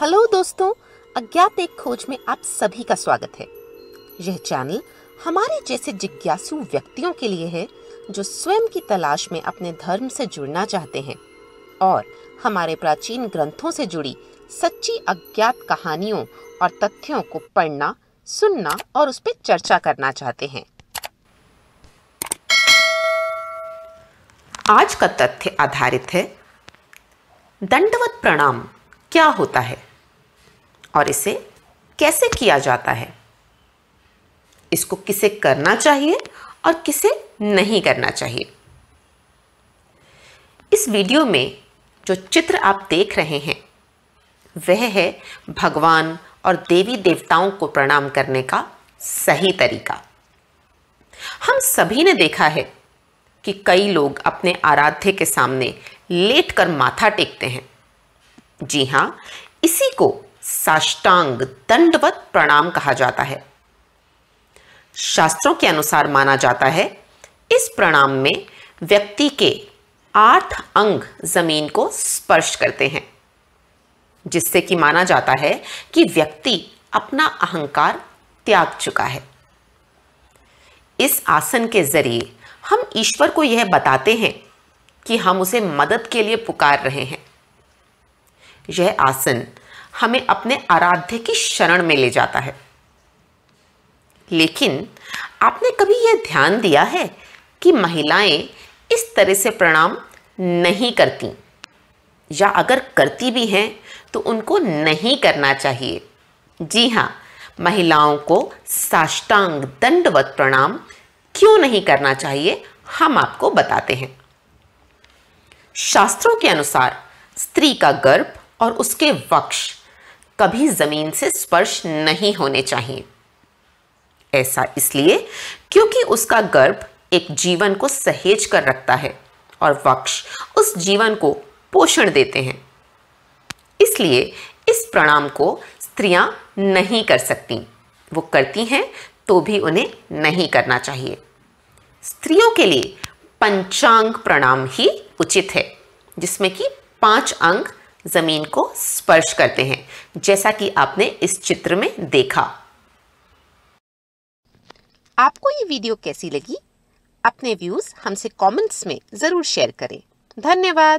hello दोस्तों अज्ञात एक खोज में आप सभी का स्वागत है यह चैनल हमारे जैसे जिज्ञासु व्यक्तियों के लिए है जो स्वयं की तलाश में अपने धर्म से जुड़ना चाहते हैं और हमारे प्राचीन ग्रंथों से जुड़ी सच्ची अज्ञात कहानियों और तथ्यों को पढ़ना सुनना और उस पर चर्चा करना चाहते हैं आज का तथ्य आधारित है दंडवत प्रणाम क्या होता है और इसे कैसे किया जाता है इसको किसे करना चाहिए और किसे नहीं करना चाहिए इस वीडियो में जो चित्र आप देख रहे हैं वह है भगवान और देवी देवताओं को प्रणाम करने का सही तरीका हम सभी ने देखा है कि कई लोग अपने आराध्य के सामने लेट कर माथा टेकते हैं जी हां इसी को साष्टांग दंडवत प्रणाम कहा जाता है शास्त्रों के अनुसार माना जाता है इस प्रणाम में व्यक्ति के आठ अंग जमीन को स्पर्श करते हैं जिससे कि माना जाता है कि व्यक्ति अपना अहंकार त्याग चुका है इस आसन के जरिए हम ईश्वर को यह बताते हैं कि हम उसे मदद के लिए पुकार रहे हैं यह आसन हमें अपने आराध्य की शरण में ले जाता है लेकिन आपने कभी यह ध्यान दिया है कि महिलाएं इस तरह से प्रणाम नहीं करती या अगर करती भी हैं तो उनको नहीं करना चाहिए जी हाँ महिलाओं को साष्टांग दंडवत प्रणाम क्यों नहीं करना चाहिए हम आपको बताते हैं शास्त्रों के अनुसार स्त्री का गर्भ और उसके वक्ष कभी ज़मीन से स्पर्श नहीं होने चाहिए ऐसा इसलिए क्योंकि उसका गर्भ एक जीवन को सहेज कर रखता है और वक्ष उस जीवन को पोषण देते हैं इसलिए इस प्रणाम को स्त्रियां नहीं कर सकती वो करती हैं तो भी उन्हें नहीं करना चाहिए स्त्रियों के लिए पंचांग प्रणाम ही उचित है जिसमें कि पांच अंग ज़मीन को स्पर्श करते हैं जैसा कि आपने इस चित्र में देखा आपको ये वीडियो कैसी लगी अपने व्यूज़ हमसे कमेंट्स में ज़रूर शेयर करें धन्यवाद